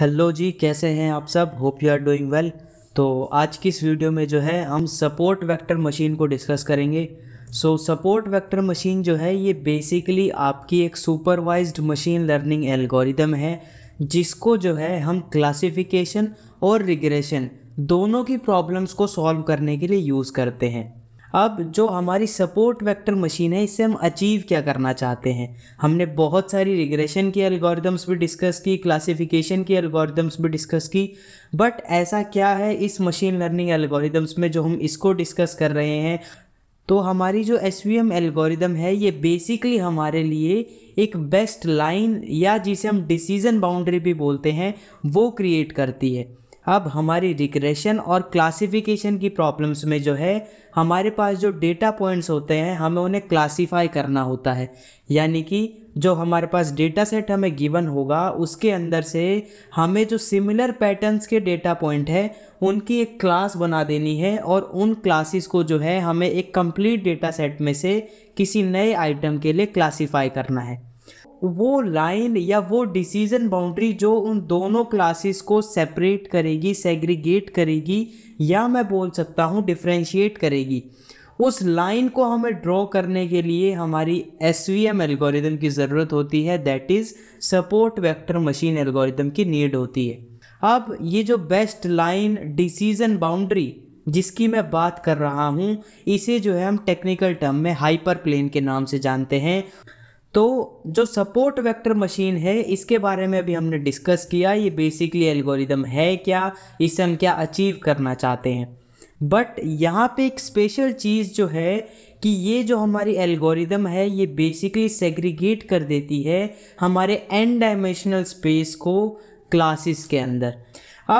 hello जी कैसे हैं आप सब hope you are doing well तो आज की इस वीडियो में जो है हम सपोर्ट वेक्टर मशीन को डिस्कस करेंगे सो सपोर्ट वेक्टर मशीन जो है ये बेसिकली आपकी एक सुपरवाइज्ड मशीन लर्निंग एल्गोरिदम है जिसको जो है हम क्लासिफिकेशन और रिग्रेशन दोनों की प्रॉब्लम्स को सॉल्व करने के लिए यूज़ करते हैं अब जो हमारी सपोर्ट वेक्टर मशीन है इससे हम अचीव क्या करना चाहते हैं हमने बहुत सारी रिग्रेशन की एल्गोरिदम्स भी डिस्कस की क्लासिफिकेशन की एल्गोरिदम्स भी डिस्कस की बट ऐसा क्या है इस मशीन लर्निंग एल्गोरिदम्स में जो हम इसको डिस्कस कर रहे हैं तो हमारी जो एस वी एम एल्गोरिदम है ये बेसिकली हमारे लिए एक बेस्ट लाइन या जिसे हम डिसीजन बाउंड्री भी बोलते हैं वो क्रिएट करती है अब हमारी रिग्रेशन और क्लासिफिकेशन की प्रॉब्लम्स में जो है हमारे पास जो डेटा पॉइंट्स होते हैं हमें उन्हें क्लासिफाई करना होता है यानी कि जो हमारे पास डेटा सेट हमें गिवन होगा उसके अंदर से हमें जो सिमिलर पैटर्न्स के डेटा पॉइंट है उनकी एक क्लास बना देनी है और उन क्लासेस को जो है हमें एक कंप्लीट डेटा सेट में से किसी नए आइटम के लिए क्लासीफाई करना है वो लाइन या वो डिसीजन बाउंड्री जो उन दोनों क्लासेस को सेपरेट करेगी सेग्रीगेट करेगी या मैं बोल सकता हूँ डिफ्रेंशिएट करेगी उस लाइन को हमें ड्रॉ करने के लिए हमारी एस वी एम एल्गोरिदम की ज़रूरत होती है that is support vector machine algorithm की नीड होती है अब ये जो बेस्ट लाइन डिसीजन बाउंड्री जिसकी मैं बात कर रहा हूँ इसे जो है हम टेक्निकल टर्म में हाइपर प्लेन के नाम से जानते हैं तो जो सपोर्ट वेक्टर मशीन है इसके बारे में अभी हमने डिस्कस किया ये बेसिकली एल्गोरिदम है क्या इससे हम क्या अचीव करना चाहते हैं बट यहाँ पे एक स्पेशल चीज़ जो है कि ये जो हमारी एल्गोरिदम है ये बेसिकली सेग्रीगेट कर देती है हमारे एन डायमेंशनल स्पेस को क्लासेस के अंदर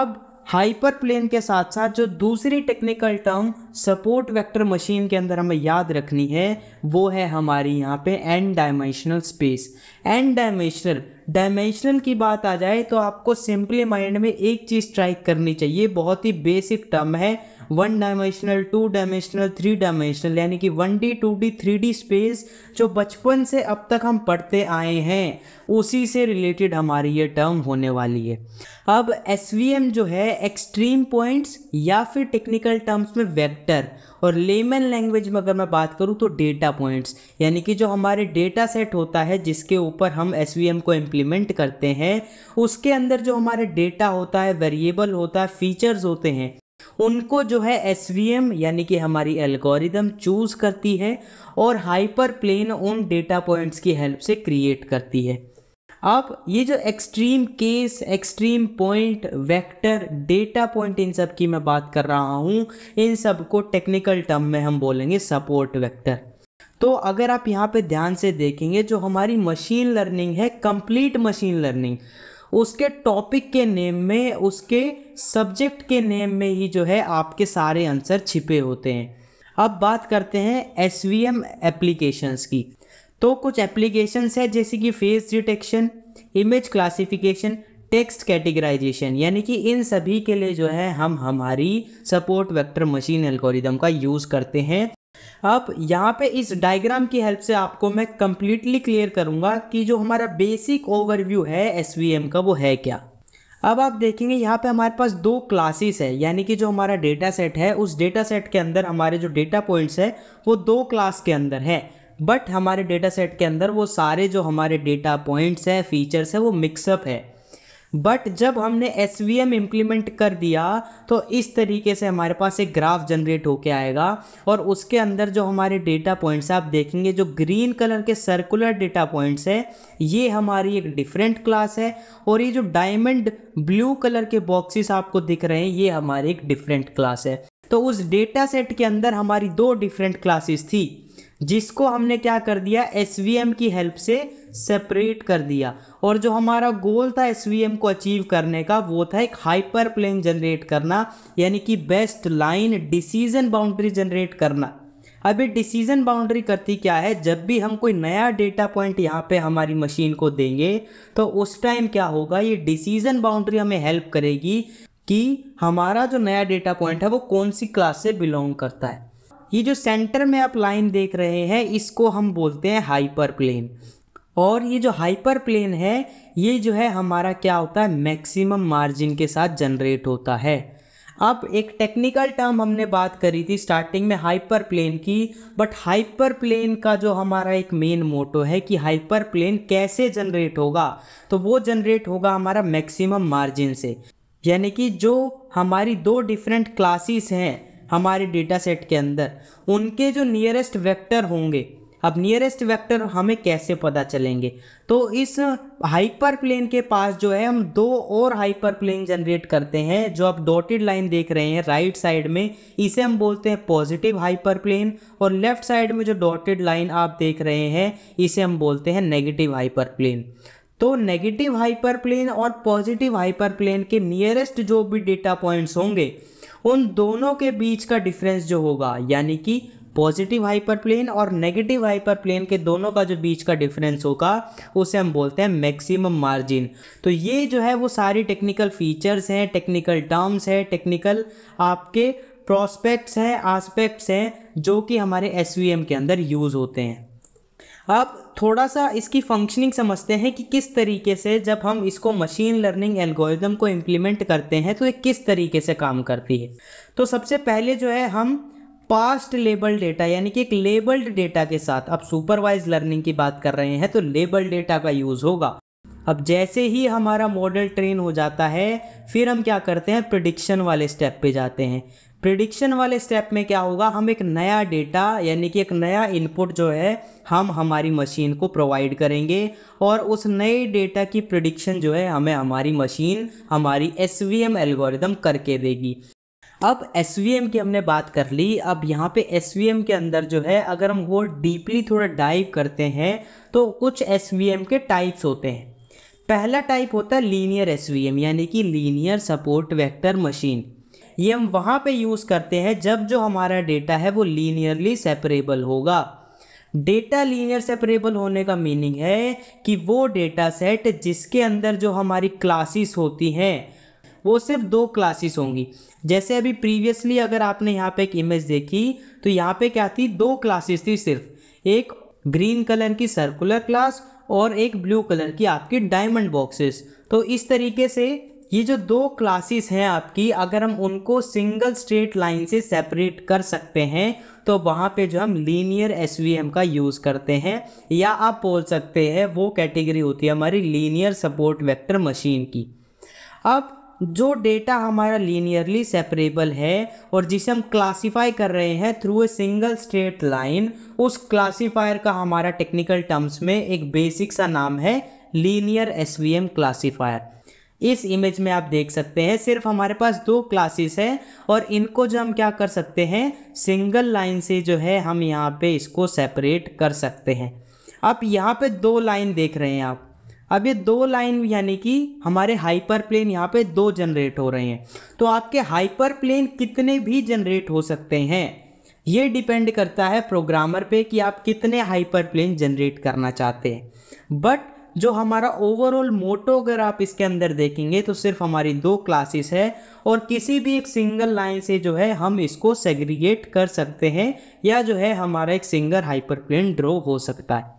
अब हाइपर प्लेन के साथ साथ जो दूसरी technical term support vector machine के अंदर हमें याद रखनी है वो है हमारी यहाँ पे n dimensional space n dimensional dimensional की बात आ जाए तो आपको सिंपली माइंड में एक चीज़ ट्राई करनी चाहिए बहुत ही बेसिक टर्म है one dimensional two dimensional three dimensional यानी कि one D two D three D space जो बचपन से अब तक हम पढ़ते आए हैं उसी से रिलेटेड हमारी ये टर्म होने वाली है अब एस जो है एक्सट्रीम पॉइंट्स या फिर टेक्निकल टर्म्स में वेक्टर और लेमन लैंग्वेज में अगर मैं बात करूँ तो डेटा पॉइंट्स यानी कि जो हमारे डेटा सेट होता है जिसके ऊपर हम एस को इम्प्लीमेंट करते हैं उसके अंदर जो हमारे डेटा होता है वेरिएबल होता है फीचर्स होते हैं उनको जो है एस यानी कि हमारी एल्गोरिदम चूज़ करती है और हाइपर प्लेन उन डेटा पॉइंट्स की हेल्प से क्रिएट करती है अब ये जो extreme case extreme point vector data point इन सब की मैं बात कर रहा हूँ इन सब को टेक्निकल टर्म में हम बोलेंगे सपोर्ट वेक्टर तो अगर आप यहाँ पे ध्यान से देखेंगे जो हमारी मशीन लर्निंग है कंप्लीट मशीन लर्निंग उसके टॉपिक के नेम में उसके सब्जेक्ट के नेम में ही जो है आपके सारे आंसर छिपे होते हैं अब बात करते हैं एस वी एम एप्लीकेशंस की तो कुछ एप्लीकेशंस है जैसे कि face detection image classification text categorization यानी कि इन सभी के लिए जो है हम हमारी सपोर्ट वेक्टर मशीन एल्गोरिदम का यूज़ करते हैं अब यहाँ पे इस डायग्राम की हेल्प से आपको मैं कम्प्लीटली क्लियर करूँगा कि जो हमारा बेसिक ओवरव्यू है एस का वो है क्या अब आप देखेंगे यहाँ पे हमारे पास दो क्लासेस है यानी कि जो हमारा डेटा सेट है उस डेटा सेट के अंदर हमारे जो डेटा पॉइंट्स है वो दो क्लास के अंदर है बट हमारे डेटा सेट के अंदर वो सारे जो हमारे डेटा पॉइंट्स है फीचर्स है वो मिक्सअप है बट जब हमने एस वी एम इम्प्लीमेंट कर दिया तो इस तरीके से हमारे पास एक ग्राफ जनरेट होके आएगा और उसके अंदर जो हमारे डेटा पॉइंट्स आप देखेंगे जो ग्रीन कलर के सर्कुलर डेटा पॉइंट्स है ये हमारी एक डिफरेंट क्लास है और ये जो डायमंड ब्लू कलर के बॉक्सेस आपको दिख रहे हैं ये हमारी एक डिफरेंट क्लास है तो उस डेटा सेट के अंदर हमारी दो डिफरेंट क्लासेस थी जिसको हमने क्या कर दिया एस की हेल्प से सेपरेट कर दिया और जो हमारा गोल था एस को अचीव करने का वो था एक हाइपर प्लेन जनरेट करना यानी कि best line decision boundary generate करना अब ये डिसीजन बाउंड्री करती क्या है जब भी हम कोई नया डेटा पॉइंट यहाँ पे हमारी मशीन को देंगे तो उस टाइम क्या होगा ये डिसीजन बाउंड्री हमें हेल्प करेगी कि हमारा जो नया डेटा पॉइंट है वो कौन सी क्लास से बिलोंग करता है ये जो सेंटर में आप लाइन देख रहे हैं इसको हम बोलते हैं हाइपर प्लेन और ये जो हाइपर प्लेन है ये जो है हमारा क्या होता है मैक्सिमम मार्जिन के साथ जनरेट होता है अब एक टेक्निकल टर्म हमने बात करी थी स्टार्टिंग में हाइपर प्लेन की बट हाइपर प्लेन का जो हमारा एक मेन मोटो है कि हाइपर प्लेन कैसे जनरेट होगा तो वो जनरेट होगा हमारा मैक्सिमम मार्जिन से यानी कि जो हमारी दो डिफरेंट क्लासेस हैं हमारे डेटा सेट के अंदर उनके जो नियरेस्ट वेक्टर होंगे अब नियरेस्ट वेक्टर हमें कैसे पता चलेंगे तो इस हाइपर प्लेन के पास जो है हम दो और हाइपर प्लेन जनरेट करते हैं जो आप डॉटेड लाइन देख रहे हैं राइट साइड में इसे हम बोलते हैं पॉजिटिव हाइपर प्लेन और लेफ्ट साइड में जो डॉटेड लाइन आप देख रहे हैं इसे हम बोलते हैं नेगेटिव हाइपर प्लेन तो नेगेटिव हाइपर प्लेन और पॉजिटिव हाइपर प्लेन के नियरेस्ट जो भी डेटा पॉइंट्स होंगे उन दोनों के बीच का डिफरेंस जो होगा यानी कि पॉजिटिव हाइपर प्लेन और नेगेटिव हाइपर प्लेन के दोनों का जो बीच का डिफरेंस होगा उसे हम बोलते हैं मैक्सिमम मार्जिन तो ये जो है वो सारी टेक्निकल फीचर्स हैं टेक्निकल टर्म्स हैं टेक्निकल आपके प्रोस्पेक्ट्स हैं आस्पेक्ट्स हैं जो कि हमारे एस के अंदर यूज़ होते हैं अब थोड़ा सा इसकी फंक्शनिंग समझते हैं कि किस तरीके से जब हम इसको मशीन लर्निंग एल्गोरिदम को इम्प्लीमेंट करते हैं तो ये किस तरीके से काम करती है तो सबसे पहले जो है हम पास्ट लेबल डेटा यानी कि एक लेबल्ड डेटा के साथ अब सुपरवाइज लर्निंग की बात कर रहे हैं तो लेबल डेटा का यूज़ होगा अब जैसे ही हमारा मॉडल ट्रेन हो जाता है फिर हम क्या करते हैं प्रडिक्शन वाले स्टेप पे जाते हैं प्रिडिक्शन वाले स्टेप में क्या होगा हम एक नया डेटा यानी कि एक नया इनपुट जो है हम हमारी मशीन को प्रोवाइड करेंगे और उस नए डेटा की प्रिडिक्शन जो है हमें हमारी मशीन हमारी एस वी एम एल्गोरिदम करके देगी अब एस वी एम की हमने बात कर ली अब यहाँ पे एस वी एम के अंदर जो है अगर हम वो डीपली थोड़ा डाइव करते हैं तो कुछ एस वी एम के टाइप्स होते हैं पहला टाइप होता है लीनियर एस वी एम यानी कि लीनियर सपोर्ट वेक्टर मशीन ये हम वहाँ पे यूज़ करते हैं जब जो हमारा डेटा है वो लीनियरली सेपरेबल होगा डेटा लीनियर सेपरेबल होने का मीनिंग है कि वो डेटा सेट जिसके अंदर जो हमारी क्लासेस होती हैं वो सिर्फ दो क्लासेस होंगी जैसे अभी प्रीवियसली अगर आपने यहाँ पे एक इमेज देखी तो यहाँ पे क्या थी दो क्लासेस थी सिर्फ एक ग्रीन कलर की सर्कुलर क्लास और एक ब्लू कलर की आपकी डायमंड बॉक्सेस तो इस तरीके से ये जो दो क्लासेस हैं आपकी अगर हम उनको सिंगल स्ट्रेट लाइन से सेपरेट कर सकते हैं तो वहाँ पे जो हम लीनियर एस का यूज़ करते हैं या आप बोल सकते हैं वो कैटेगरी होती है हमारी लीनियर सपोर्ट वेक्टर मशीन की अब जो डेटा हमारा लीनियरली सेपरेबल है और जिसे हम क्लासिफाई कर रहे हैं through a single straight line उस क्लासीफायर का हमारा टेक्निकल टर्म्स में एक बेसिक सा नाम है लीनियर एस क्लासिफायर इस इमेज में आप देख सकते हैं सिर्फ हमारे पास दो क्लासेस है और इनको जो हम क्या कर सकते हैं सिंगल लाइन से जो है हम यहाँ पे इसको सेपरेट कर सकते हैं आप यहाँ पे दो लाइन देख रहे हैं आप अब ये दो लाइन यानी कि हमारे हाइपर प्लेन यहाँ पे दो जनरेट हो रहे हैं तो आपके हाइपर प्लेन कितने भी जनरेट हो सकते हैं ये डिपेंड करता है प्रोग्रामर पे कि आप कितने हाइपर प्लेन जनरेट करना चाहते हैं बट जो हमारा ओवरऑल मोटो अगर आप इसके अंदर देखेंगे तो सिर्फ हमारी दो क्लासेस है और किसी भी एक सिंगल लाइन से जो है हम इसको सेग्रीगेट कर सकते हैं या जो है हमारा एक सिंगल हाइपर प्लेन ड्रो हो सकता है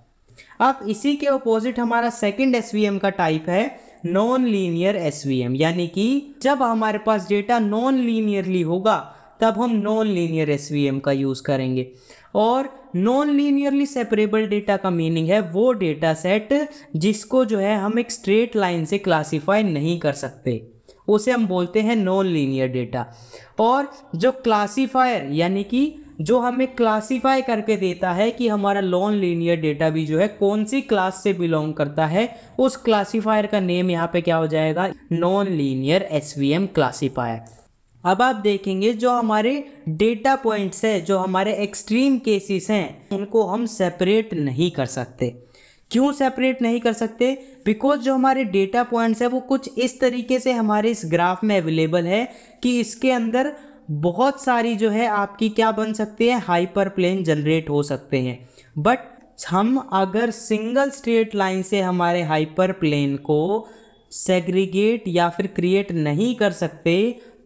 अब इसी के अपोजिट हमारा सेकेंड एस का टाइप है नॉन लीनियर एस यानी कि जब हमारे पास डेटा नॉन लीनियरली होगा तब हम नॉन लीनियर एस का यूज़ करेंगे और नॉन लीनियरली सेपरेबल डेटा का मीनिंग है वो डेटा सेट जिसको जो है हम एक स्ट्रेट लाइन से क्लासीफाई नहीं कर सकते उसे हम बोलते हैं नॉन लीनियर डेटा और जो क्लासीफायर यानी कि जो हमें क्लासीफाई करके देता है कि हमारा नॉन लीनियर डेटा भी जो है कौन सी क्लास से बिलोंग करता है उस क्लासीफायर का नेम यहाँ पे क्या हो जाएगा नॉन लीनियर एस क्लासीफायर अब आप देखेंगे जो हमारे डेटा पॉइंट्स है जो हमारे एक्सट्रीम केसेस हैं उनको हम सेपरेट नहीं कर सकते क्यों सेपरेट नहीं कर सकते बिकॉज जो हमारे डेटा पॉइंट्स है वो कुछ इस तरीके से हमारे इस ग्राफ में अवेलेबल है कि इसके अंदर बहुत सारी जो है आपकी क्या बन सकती है हाइपर प्लेन जनरेट हो सकते हैं बट हम अगर सिंगल स्ट्रेट लाइन से हमारे हाइपर प्लेन को सेग्रीगेट या फिर क्रिएट नहीं कर सकते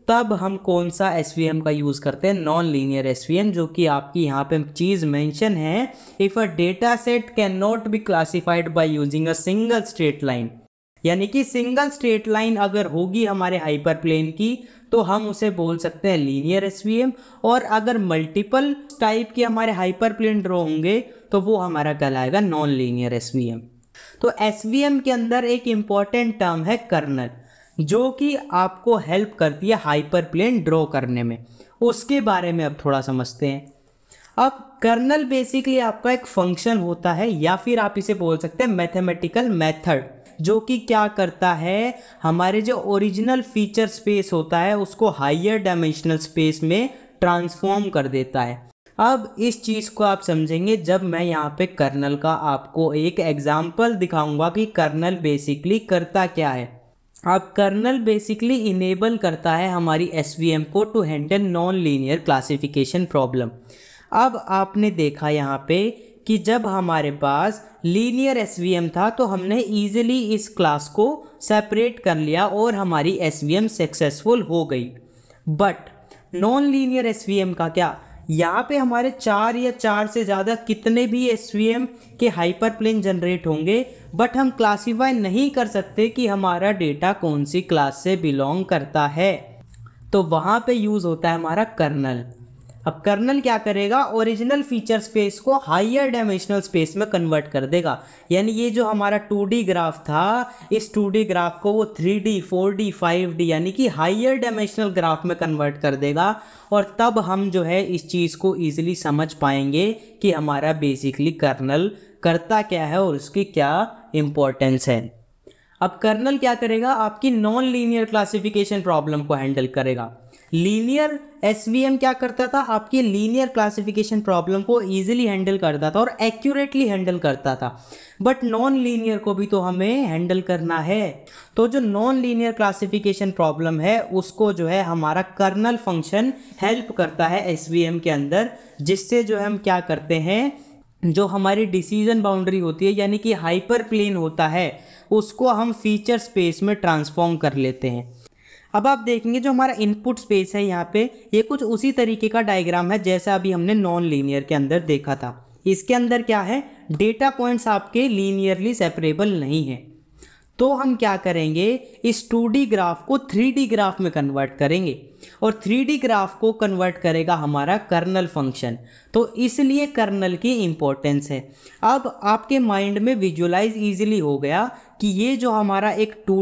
तब हम कौन सा एस का यूज़ करते हैं नॉन लीनियर एस जो कि आपकी यहाँ पे चीज़ मेंशन है if a data set cannot be classified by using a single straight line यानी कि सिंगल स्ट्रेट लाइन अगर होगी हमारे हाइपर प्लेन की तो हम उसे बोल सकते हैं लीनियर एस और अगर मल्टीपल टाइप के हमारे हाइपर प्लेन ड्रॉ होंगे तो वो हमारा कहलाएगा नॉन लीनियर एस तो एस के अंदर एक इम्पॉर्टेंट टर्म है कर्नल जो कि आपको हेल्प करती है हाइपर प्लेन ड्रॉ करने में उसके बारे में अब थोड़ा समझते हैं अब कर्नल बेसिकली आपका एक फंक्शन होता है या फिर आप इसे बोल सकते हैं मैथमेटिकल मेथड जो कि क्या करता है हमारे जो ओरिजिनल फीचर स्पेस होता है उसको हाइयर डायमेंशनल स्पेस में ट्रांसफॉर्म कर देता है अब इस चीज़ को आप समझेंगे जब मैं यहाँ पे कर्नल का आपको एक एग्जाम्पल दिखाऊंगा कि कर्नल बेसिकली करता क्या है अब कर्नल बेसिकली इनेबल करता है हमारी एस को to handle non linear classification problem अब आपने देखा यहाँ पे कि जब हमारे पास लीनियर एस था तो हमने ईजिली इस क्लास को सेपरेट कर लिया और हमारी एस सक्सेसफुल हो गई बट नॉन लीनियर एस का क्या यहाँ पे हमारे चार या चार से ज़्यादा कितने भी एस के हाइपर प्लेन जनरेट होंगे बट हम क्लासीफाई नहीं कर सकते कि हमारा डेटा कौन सी क्लास से बिलोंग करता है तो वहाँ पे यूज़ होता है हमारा कर्नल अब कर्नल क्या करेगा ओरिजिनल फीचर स्पेस को हायर डायमेंशनल स्पेस में कन्वर्ट कर देगा यानी ये जो हमारा 2D ग्राफ था इस 2D ग्राफ को वो 3D, 4D, 5D यानी कि हायर डायमेंशनल ग्राफ में कन्वर्ट कर देगा और तब हम जो है इस चीज़ को ईजिली समझ पाएंगे कि हमारा बेसिकली कर्नल करता क्या है और उसकी क्या इम्पोर्टेंस है अब कर्नल क्या करेगा आपकी नॉन लीनियर क्लासिफिकेशन प्रॉब्लम को हैंडल करेगा लीनियर एसवीएम क्या करता था आपके लीनियर क्लासिफिकेशन प्रॉब्लम को ईजिली हैंडल करता था और एक्यूरेटली हैंडल करता था बट नॉन लीनियर को भी तो हमें हैंडल करना है तो जो नॉन लीनियर क्लासिफिकेशन प्रॉब्लम है उसको जो है हमारा कर्नल फंक्शन हेल्प करता है एसवीएम के अंदर जिससे जो हम क्या करते हैं जो हमारी डिसीजन बाउंड्री होती है यानी कि हाइपर प्लेन होता है उसको हम फीचर स्पेस में ट्रांसफॉर्म कर लेते हैं अब आप देखेंगे जो हमारा इनपुट स्पेस है यहाँ पे ये कुछ उसी तरीके का डायग्राम है जैसा अभी हमने नॉन लीनियर के अंदर देखा था इसके अंदर क्या है डेटा पॉइंट्स आपके लीनियरली सेपरेबल नहीं है तो हम क्या करेंगे इस टू ग्राफ को थ्री ग्राफ में कन्वर्ट करेंगे और थ्री ग्राफ को कन्वर्ट करेगा हमारा कर्नल फंक्शन तो इसलिए कर्नल की इम्पोर्टेंस है अब आपके माइंड में विजुलाइज इजीली हो गया कि ये जो हमारा एक टू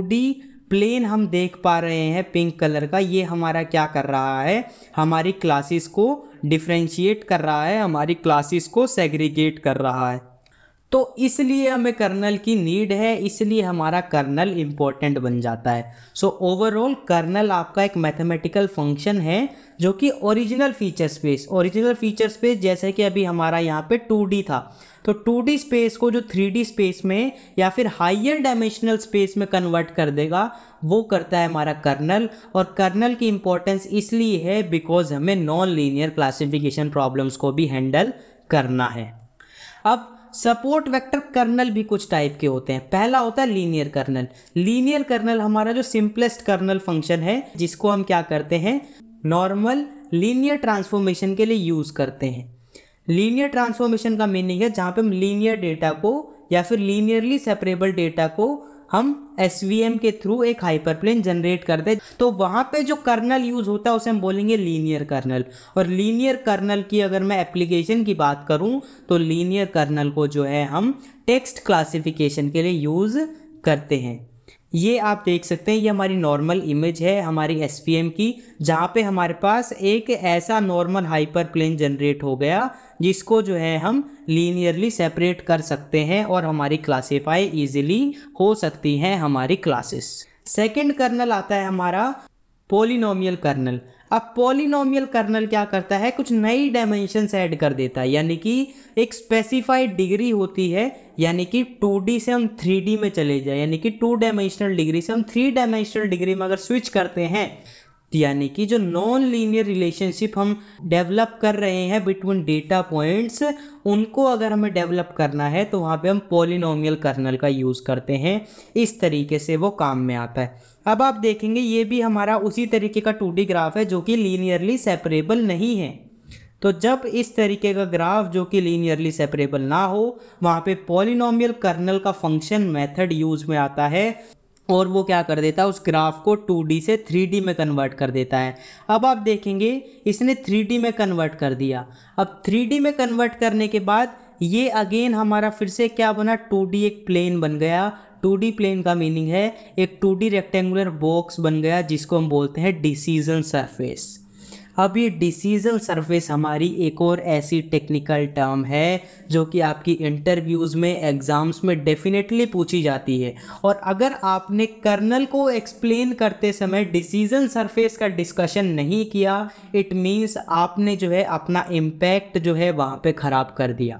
प्लेन हम देख पा रहे हैं पिंक कलर का ये हमारा क्या कर रहा है हमारी क्लासेस को डिफ्रेंशिएट कर रहा है हमारी क्लासेस को सेग्रीगेट कर रहा है तो इसलिए हमें कर्नल की नीड है इसलिए हमारा कर्नल इम्पोर्टेंट बन जाता है सो ओवरऑल कर्नल आपका एक मैथमेटिकल फंक्शन है जो कि original feature space original feature space जैसे कि अभी हमारा यहाँ पे 2D था तो 2D स्पेस को जो 3D स्पेस में या फिर हाइयर डायमेंशनल स्पेस में कन्वर्ट कर देगा वो करता है हमारा कर्नल और कर्नल की इम्पोर्टेंस इसलिए है बिकॉज हमें नॉन लीनियर क्लासिफिकेशन प्रॉब्लम्स को भी हैंडल करना है अब सपोर्ट वेक्टर कर्नल भी कुछ टाइप के होते हैं पहला होता है लीनियर कर्नल लीनियर कर्नल हमारा जो सिंपलेस्ट कर्नल फंक्शन है जिसको हम क्या करते हैं नॉर्मल लीनियर ट्रांसफॉर्मेशन के लिए यूज़ करते हैं लीनियर ट्रांसफॉर्मेशन का मीनिंग है जहाँ पे हम लीनियर डेटा को या फिर लीनियरली सेपरेबल डेटा को हम एस के थ्रू एक हाइपरप्लेन जनरेट करते हैं तो वहाँ पे जो कर्नल यूज़ होता है उसे हम बोलेंगे लीनियर कर्नल और लीनियर कर्नल की अगर मैं एप्लीकेशन की बात करूँ तो लीनियर कर्नल को जो है हम टेक्स्ट क्लासिफिकेशन के लिए यूज़ करते हैं ये आप देख सकते हैं ये हमारी नॉर्मल इमेज है हमारी एस की जहाँ पे हमारे पास एक ऐसा नॉर्मल हाइपर प्लेन जनरेट हो गया जिसको जो है हम लीनियरली सेपरेट कर सकते हैं और हमारी क्लासीफाई ईजिली हो सकती हैं हमारी क्लासेस सेकेंड कर्नल आता है हमारा पोलिनोमियल कर्नल अब पॉलिनोमियल कर्नल क्या करता है कुछ नई डायमेंशन ऐड कर देता है यानी कि एक स्पेसिफाइड डिग्री होती है यानी कि 2D से हम 3D में चले जाए यानी कि टू डायमेंशनल डिग्री से हम थ्री डायमेंशनल डिग्री में अगर स्विच करते हैं तो यानी कि जो नॉन लीनियर रिलेशनशिप हम डेवलप कर रहे हैं बिटवीन डेटा पॉइंट्स उनको अगर हमें डेवलप करना है तो वहाँ पे हम पोलिनोमियल कर्नल का यूज़ करते हैं इस तरीके से वो काम में आता है अब आप देखेंगे ये भी हमारा उसी तरीके का टू ग्राफ है जो कि लीनियरली सेपरेबल नहीं है तो जब इस तरीके का ग्राफ जो कि लीनियरली सेपरेबल ना हो वहाँ पे पॉलिनोमियल कर्नल का फंक्शन मेथड यूज में आता है और वो क्या कर देता है उस ग्राफ को 2D से 3D में कन्वर्ट कर देता है अब आप देखेंगे इसने 3D में कन्वर्ट कर दिया अब 3D में कन्वर्ट करने के बाद ये अगेन हमारा फिर से क्या बना 2D एक प्लेन बन गया टू प्लेन का मीनिंग है एक टू डी रेक्टेंगुलर बॉक्स बन गया जिसको हम बोलते हैं डिसीजन सरफेस अब ये डिसीजन सरफेस हमारी एक और ऐसी टेक्निकल टर्म है जो कि आपकी इंटरव्यूज़ में एग्ज़ाम्स में डेफिनेटली पूछी जाती है और अगर आपने कर्नल को एक्सप्लेन करते समय डिसीजन सरफेस का डिस्कशन नहीं किया इट मीन्स आपने जो है अपना इम्पैक्ट जो है वहाँ पे ख़राब कर दिया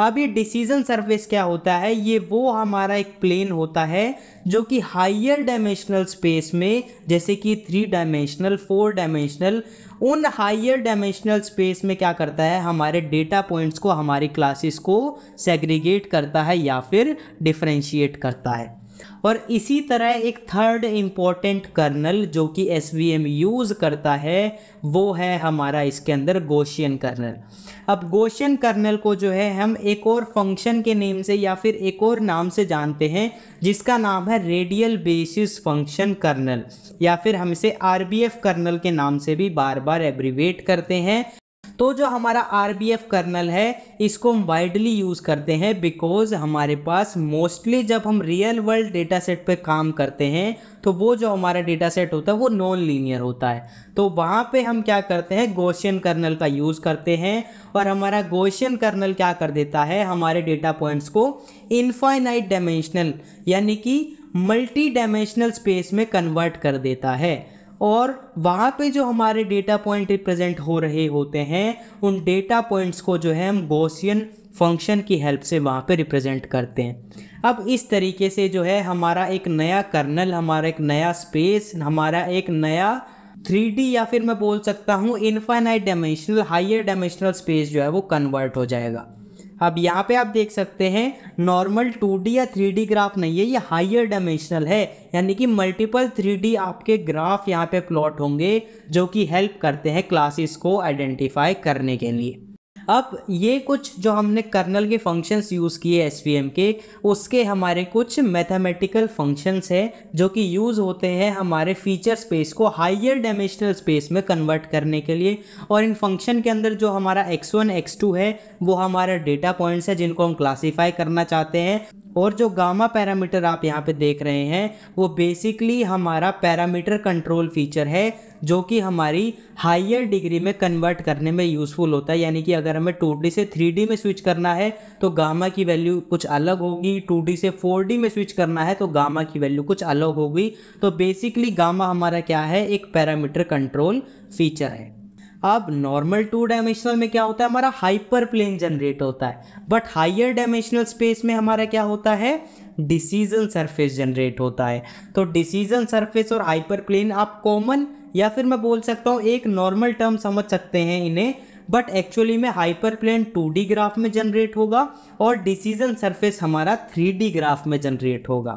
अब ये डिसीजन सरफेस क्या होता है ये वो हमारा एक प्लेन होता है जो कि हायर डायमेंशनल स्पेस में जैसे कि थ्री डायमेंशनल फोर डायमेंशनल उन हायर डायमेंशनल स्पेस में क्या करता है हमारे डेटा पॉइंट्स को हमारी क्लासेस को सेग्रीगेट करता है या फिर डिफ्रेंशिएट करता है और इसी तरह एक थर्ड इम्पॉर्टेंट कर्नल जो कि एस यूज़ करता है वो है हमारा इसके अंदर गोशियन कर्नल अब गोशियन कर्नल को जो है हम एक और फंक्शन के नेम से या फिर एक और नाम से जानते हैं जिसका नाम है रेडियल बेसिस फंक्शन कर्नल या फिर हम इसे आर कर्नल के नाम से भी बार बार एब्रीवेट करते हैं तो जो हमारा आर कर्नल है इसको हम वाइडली यूज़ करते हैं बिकॉज हमारे पास मोस्टली जब हम रियल वर्ल्ड डेटा सेट पर काम करते हैं तो वो जो हमारा डेटा सेट होता है वो नॉन लीनियर होता है तो वहाँ पे हम क्या करते हैं गोशियन कर्नल का यूज़ करते हैं और हमारा गोशियन कर्नल क्या कर देता है हमारे डेटा पॉइंट्स को इनफाइनाइट डायमेंशनल यानी कि मल्टी डायमेंशनल स्पेस में कन्वर्ट कर देता है और वहाँ पे जो हमारे डेटा पॉइंट रिप्रेजेंट हो रहे होते हैं उन डेटा पॉइंट्स को जो है हम गोसियन फंक्शन की हेल्प से वहाँ पे रिप्रेजेंट करते हैं अब इस तरीके से जो है हमारा एक नया कर्नल हमारा एक नया स्पेस हमारा एक नया थ्री या फिर मैं बोल सकता हूँ infinite dimensional higher dimensional space जो है वो कन्वर्ट हो जाएगा अब यहाँ पे आप देख सकते हैं नॉर्मल 2D या 3D ग्राफ नहीं है ये हाइयर डायमेंशनल है यानी कि मल्टीपल 3D आपके ग्राफ यहाँ पे प्लॉट होंगे जो कि हेल्प करते हैं क्लासेस को आइडेंटिफाई करने के लिए अब ये कुछ जो हमने कर्नल के फंक्शंस यूज़ किए एस के उसके हमारे कुछ मैथमेटिकल फंक्शंस हैं जो कि यूज़ होते हैं हमारे फीचर स्पेस को हाइयर डायमेंशनल स्पेस में कन्वर्ट करने के लिए और इन फंक्शन के अंदर जो हमारा एक्स वन है वो हमारा डेटा पॉइंट्स है जिनको हम क्लासीफाई करना चाहते हैं और जो गामा पैरामीटर आप यहाँ पे देख रहे हैं वो बेसिकली हमारा पैरामीटर कंट्रोल फीचर है जो कि हमारी हाइयर डिग्री में कन्वर्ट करने में यूज़फुल होता है यानी कि अगर हमें टू से थ्री में स्विच करना है तो गामा की वैल्यू कुछ अलग होगी टू से फोर में स्विच करना है तो गामा की वैल्यू कुछ अलग होगी तो बेसिकली गामा हमारा क्या है एक पैरामीटर कंट्रोल फीचर है अब नॉर्मल टू डायमेंशनल में क्या होता है हमारा हाइपर प्लेन जनरेट होता है बट हाइयर डायमेंशनल स्पेस में हमारा क्या होता है डिसीजन सरफेस जनरेट होता है तो डिसीजन सरफेस और हाइपर प्लेन आप कॉमन या फिर मैं बोल सकता हूँ एक नॉर्मल टर्म समझ सकते हैं इन्हें बट एक्चुअली में हाइपर प्लेन टू ग्राफ में जनरेट होगा और डिसीजन सरफेस हमारा थ्री ग्राफ में जनरेट होगा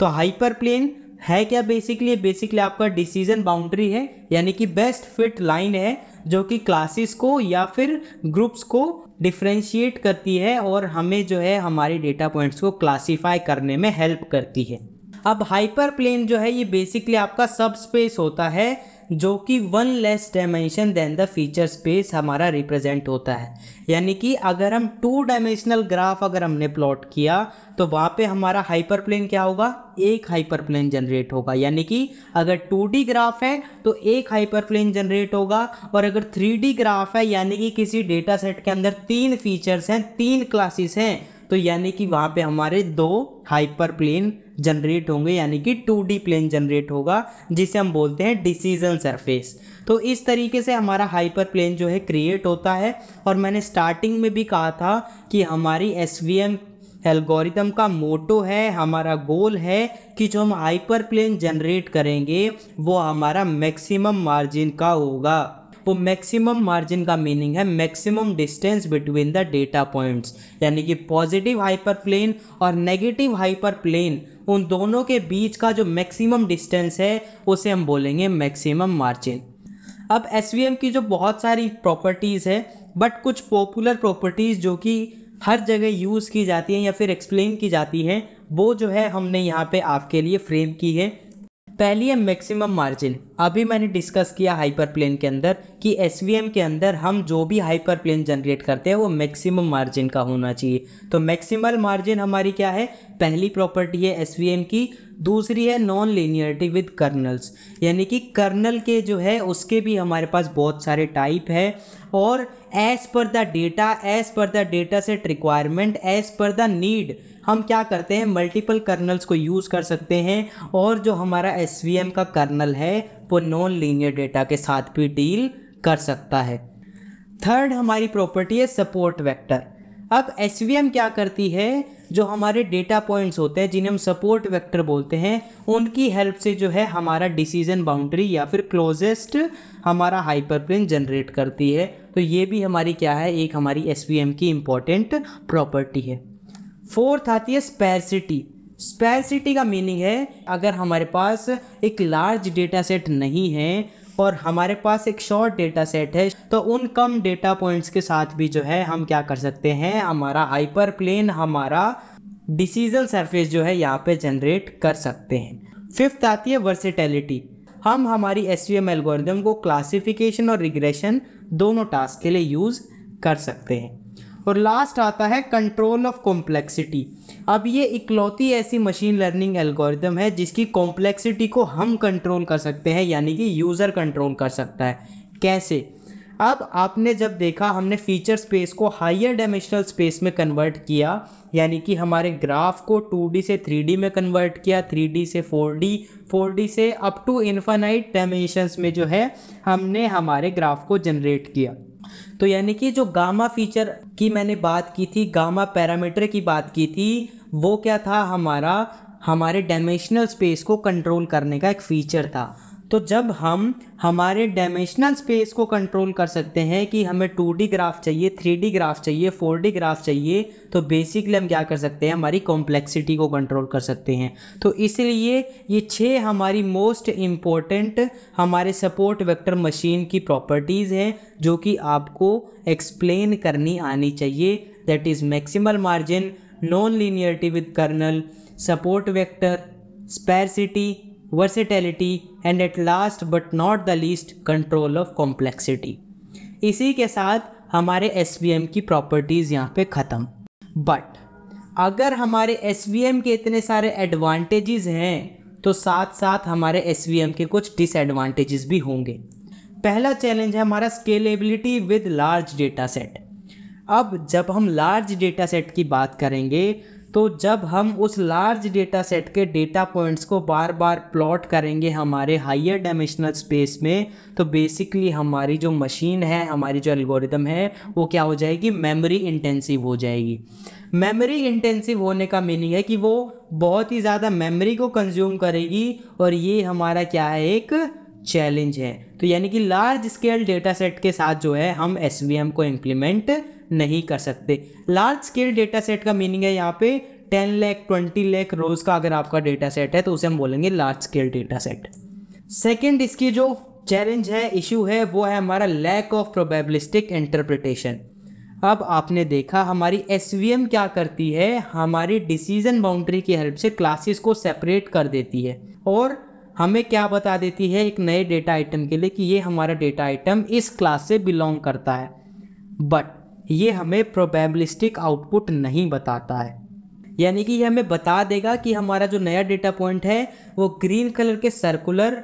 तो हाइपर प्लेन है क्या बेसिकली बेसिकली आपका डिसीजन बाउंड्री है यानी कि बेस्ट फिट लाइन है जो कि क्लासेस को या फिर ग्रुप्स को डिफ्रेंशिएट करती है और हमें जो है हमारे डेटा पॉइंट्स को क्लासीफाई करने में हेल्प करती है अब हाइपर प्लेन जो है ये बेसिकली आपका सब स्पेस होता है जो कि one less dimension than the feature space हमारा रिप्रेजेंट होता है यानी कि अगर हम टू डायमेंशनल ग्राफ अगर हमने प्लॉट किया तो वहाँ पे हमारा हाइपर प्लेन क्या होगा एक हाइपर प्लेन जनरेट होगा यानी कि अगर टू डी ग्राफ है तो एक हाइपर प्लेन जनरेट होगा और अगर थ्री डी ग्राफ है यानी कि किसी डेटा सेट के अंदर तीन फीचर्स हैं तीन क्लासेस हैं तो यानी कि वहाँ पे हमारे दो हाइपर प्लेन जनरेट होंगे यानी कि टू प्लेन जनरेट होगा जिसे हम बोलते हैं डिसीजन सरफेस तो इस तरीके से हमारा हाइपर प्लेन जो है क्रिएट होता है और मैंने स्टार्टिंग में भी कहा था कि हमारी एस एल्गोरिदम का मोटो है हमारा गोल है कि जो हम हाइपर प्लेन जनरेट करेंगे वो हमारा मैक्सिमम मार्जिन का होगा वो मैक्सिमम मार्जिन का मीनिंग है maximum distance between the data points यानी कि पॉजिटिव हाइपर प्लेन और नेगेटिव हाइपर प्लेन उन दोनों के बीच का जो मैक्सिमम डिस्टेंस है उसे हम बोलेंगे मैक्सिमम मार्जिन अब एस की जो बहुत सारी प्रॉपर्टीज़ है बट कुछ पॉपुलर प्रॉपर्टीज़ जो कि हर जगह यूज़ की जाती हैं या फिर एक्सप्लेन की जाती हैं वो जो है हमने यहाँ पे आपके लिए फ्रेम की है पहली है मैक्सिमम मार्जिन अभी मैंने डिस्कस किया हाइपर प्लेन के अंदर कि एस के अंदर हम जो भी हाइपर प्लेन जनरेट करते हैं वो मैक्सिमम मार्जिन का होना चाहिए तो मैक्सिमल मार्जिन हमारी क्या है पहली प्रॉपर्टी है एस की दूसरी है नॉन लीनियरिटी विद कर्नल्स यानी कि कर्नल के जो है उसके भी हमारे पास बहुत सारे टाइप है और as per the data as per the data set requirement as per the need हम क्या करते हैं मल्टीपल कर्नल्स को यूज़ कर सकते हैं और जो हमारा एस का कर्नल है वो नॉन लीनियर डेटा के साथ भी डील कर सकता है थर्ड हमारी प्रॉपर्टी है सपोर्ट वेक्टर अब एस क्या करती है जो हमारे डेटा पॉइंट्स होते हैं जिन्हें हम सपोर्ट वेक्टर बोलते हैं उनकी हेल्प से जो है हमारा डिसीजन बाउंड्री या फिर क्लोजेस्ट हमारा हाइपरप्लेन जनरेट करती है तो ये भी हमारी क्या है एक हमारी एस की इम्पॉर्टेंट प्रॉपर्टी है फोर्थ आती है स्पैरसिटी स्पैरसिटी का मीनिंग है अगर हमारे पास एक लार्ज डेटा सेट नहीं है और हमारे पास एक शॉर्ट डेटा सेट है तो उन कम डेटा पॉइंट्स के साथ भी जो है हम क्या कर सकते हैं हमारा हाइपर प्लेन हमारा डिसीजन सरफेस जो है यहाँ पे जनरेट कर सकते हैं फिफ्थ आती है वर्सिटैलिटी हम हमारी एस वी एम को क्लासिफिकेशन और रिग्रेशन दोनों टास्क के लिए यूज़ कर सकते हैं और लास्ट आता है कंट्रोल ऑफ कॉम्प्लेक्सिटी अब ये इकलौती ऐसी मशीन लर्निंग एल्गोरिदम है जिसकी कॉम्प्लेक्सिटी को हम कंट्रोल कर सकते हैं यानी कि यूज़र कंट्रोल कर सकता है कैसे अब आपने जब देखा हमने फीचर स्पेस को हायर डायमेंशनल स्पेस में कन्वर्ट किया यानी कि हमारे ग्राफ को 2D से 3D में कन्वर्ट किया 3D से 4D 4D से अप टू इन्फानाइट डायमेंशंस में जो है हमने हमारे ग्राफ को जनरेट किया तो यानी कि जो गामा फीचर की मैंने बात की थी गामा पैरामीटर की बात की थी वो क्या था हमारा हमारे डायमेंशनल स्पेस को कंट्रोल करने का एक फीचर था तो जब हम हमारे डायमेंशनल स्पेस को कंट्रोल कर सकते हैं कि हमें टू ग्राफ चाहिए थ्री ग्राफ चाहिए फोर ग्राफ चाहिए तो बेसिकली हम क्या कर सकते हैं हमारी कॉम्प्लेक्सिटी को कंट्रोल कर सकते हैं तो इसलिए ये छः हमारी मोस्ट इम्पोर्टेंट हमारे सपोर्ट वेक्टर मशीन की प्रॉपर्टीज़ हैं जो कि आपको एक्सप्लेन करनी आनी चाहिए that is maximal margin non linearity with kernel support vector sparsity versatility and at last but not the least control of complexity इसी के साथ हमारे एस की प्रॉपर्टीज़ यहाँ पे ख़त्म बट अगर हमारे एस के इतने सारे एडवांटेजेस हैं तो साथ साथ हमारे एस के कुछ डिसएडवांटेजेस भी होंगे पहला चैलेंज है हमारा scalability with large data set अब जब हम लार्ज डेटा सेट की बात करेंगे तो जब हम उस लार्ज डेटा सेट के डेटा पॉइंट्स को बार बार प्लॉट करेंगे हमारे हाइयर डायमेंशनल स्पेस में तो बेसिकली हमारी जो मशीन है हमारी जो एल्गोरिदम है वो क्या हो जाएगी मेमोरी इंटेंसिव हो जाएगी मेमोरी इंटेंसिव होने का मीनिंग है कि वो बहुत ही ज़्यादा मेमोरी को कंज्यूम करेगी और ये हमारा क्या है एक चैलेंज है तो यानी कि लार्ज स्केल डेटा सेट के साथ जो है हम एस को इम्प्लीमेंट नहीं कर सकते लार्ज स्केल डेटा सेट का मीनिंग है यहाँ पे ten lakh twenty lakh rows का अगर आपका डेटा सेट है तो उसे हम बोलेंगे large scale data set second इसकी जो चैलेंज है इशू है वो है हमारा लैक ऑफ प्रोबेबलिस्टिक इंटरप्रिटेशन अब आपने देखा हमारी एस क्या करती है हमारी डिसीजन बाउंड्री की हेल्प से क्लासेस को सेपरेट कर देती है और हमें क्या बता देती है एक नए डेटा आइटम के लिए कि ये हमारा डेटा आइटम इस क्लास से बिलोंग करता है बट ये हमें प्रोबेबलिस्टिक आउटपुट नहीं बताता है यानी कि यह हमें बता देगा कि हमारा जो नया डेटा पॉइंट है वो ग्रीन कलर के सर्कुलर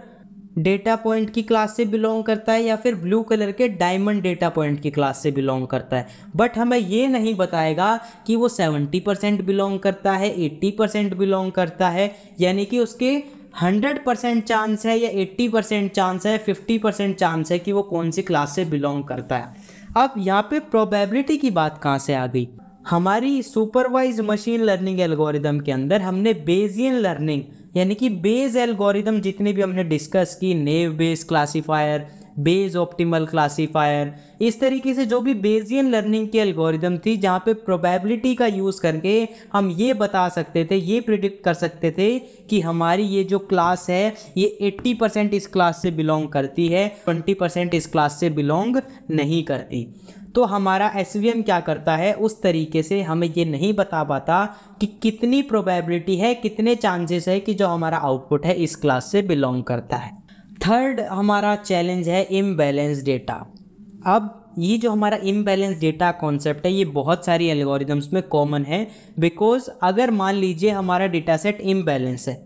डेटा पॉइंट की क्लास से बिलोंग करता है या फिर ब्लू कलर के डायमंड डेटा पॉइंट की क्लास से बिलोंग करता है बट हमें ये नहीं बताएगा कि वो 70 परसेंट बिलोंग करता है 80 परसेंट बिलोंग करता है यानी कि उसके 100 परसेंट चांस है या 80 परसेंट चांस है 50 परसेंट चांस है कि वो कौन सी क्लास से बिलोंग करता है अब यहाँ पे प्रोबेबिलिटी की बात कहाँ से आ गई हमारी सुपरवाइज मशीन लर्निंग एल्गोरिदम के अंदर हमने बेजियन लर्निंग यानी कि बेज एल्गोरिदम जितने भी हमने डिस्कस की naive Bayes classifier Bayes optimal classifier इस तरीके से जो भी बेजियन लर्निंग की एल्गोरिदम थी जहाँ पे प्रोबेबिलिटी का यूज़ करके हम ये बता सकते थे ये प्रिडिक्ट कर सकते थे कि हमारी ये जो क्लास है ये 80 परसेंट इस क्लास से बिलोंग करती है 20 परसेंट इस क्लास से बिलोंग नहीं करती तो हमारा एस क्या करता है उस तरीके से हमें ये नहीं बता पाता कि कितनी प्रोबेबिलिटी है कितने चांसेस है कि जो हमारा आउटपुट है इस क्लास से बिलोंग करता है थर्ड हमारा चैलेंज है इम्बैलेंस डेटा अब ये जो हमारा इम्बैलेंस डेटा कॉन्सेप्ट है ये बहुत सारी एल्गोरिदम्स में कॉमन है बिकॉज अगर मान लीजिए हमारा डेटा सेट इम्बैलेंस है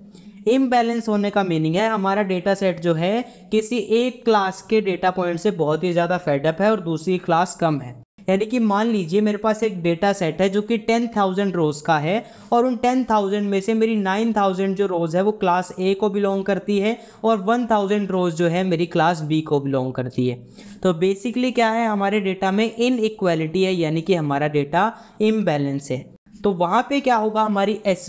इम्बैलेंस होने का मीनिंग है हमारा डेटा सेट जो है किसी एक क्लास के डेटा पॉइंट से बहुत ही ज़्यादा फेडअप है और दूसरी क्लास कम है यानी कि मान लीजिए मेरे पास एक डेटा सेट है जो कि टेन थाउजेंड रोज का है और उन टेन थाउजेंड में से मेरी नाइन थाउजेंड जो रोज है वो क्लास ए को बिलोंग करती है और वन थाउजेंड रोज जो है मेरी क्लास बी को बिलोंग करती है तो बेसिकली क्या है हमारे डेटा में इनइक्वालिटी है यानी कि हमारा डेटा इम्बैलेंस है तो वहाँ पे क्या होगा हमारी एस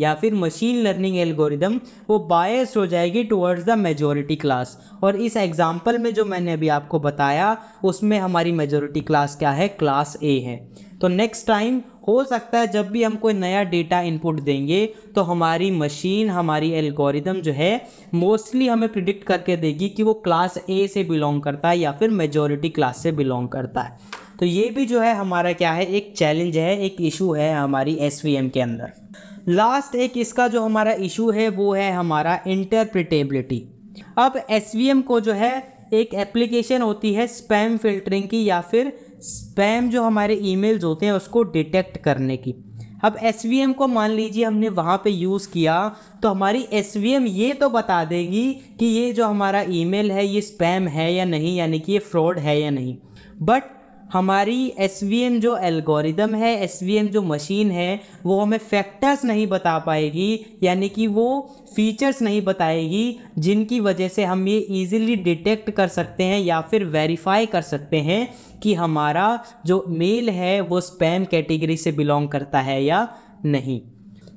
या फिर मशीन लर्निंग एल्गोरिदम वो बायस हो जाएगी टुवर्ड्स द मेजोरिटी क्लास और इस एग्जाम्पल में जो मैंने अभी आपको बताया उसमें हमारी मेजोरिटी क्लास क्या है क्लास ए है तो नेक्स्ट टाइम हो सकता है जब भी हम कोई नया डेटा इनपुट देंगे तो हमारी मशीन हमारी एल्गोरिदम जो है मोस्टली हमें प्रिडिक्ट करके देगी कि वो क्लास ए से बिलोंग करता है या फिर मेजोरिटी क्लास से बिलोंग करता है तो ये भी जो है हमारा क्या है एक चैलेंज है एक इशू है हमारी एस के अंदर लास्ट एक इसका जो हमारा इशू है वो है हमारा इंटरप्रिटेबिलिटी अब एस को जो है एक एप्लीकेशन होती है स्पैम फिल्टरिंग की या फिर स्पैम जो हमारे ईमेल्स होते हैं उसको डिटेक्ट करने की अब एस को मान लीजिए हमने वहाँ पे यूज़ किया तो हमारी एस ये तो बता देगी कि ये जो हमारा ईमेल है ये स्पैम है या नहीं यानी कि ये फ्रॉड है या नहीं बट हमारी एस जो एल्गोरिदम है एस जो मशीन है वो हमें फैक्टर्स नहीं बता पाएगी यानी कि वो फीचर्स नहीं बताएगी जिनकी वजह से हम ये ईजिली डिटेक्ट कर सकते हैं या फिर वेरीफाई कर सकते हैं कि हमारा जो मेल है वो स्पैम कैटेगरी से बिलोंग करता है या नहीं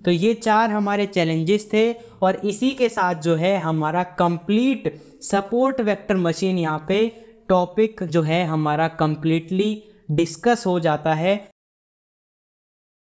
तो ये चार हमारे चैलेंजेस थे और इसी के साथ जो है हमारा कंप्लीट सपोर्ट वेक्टर मशीन यहाँ पे टॉपिक जो है हमारा कम्प्लीटली डिस्कस हो जाता है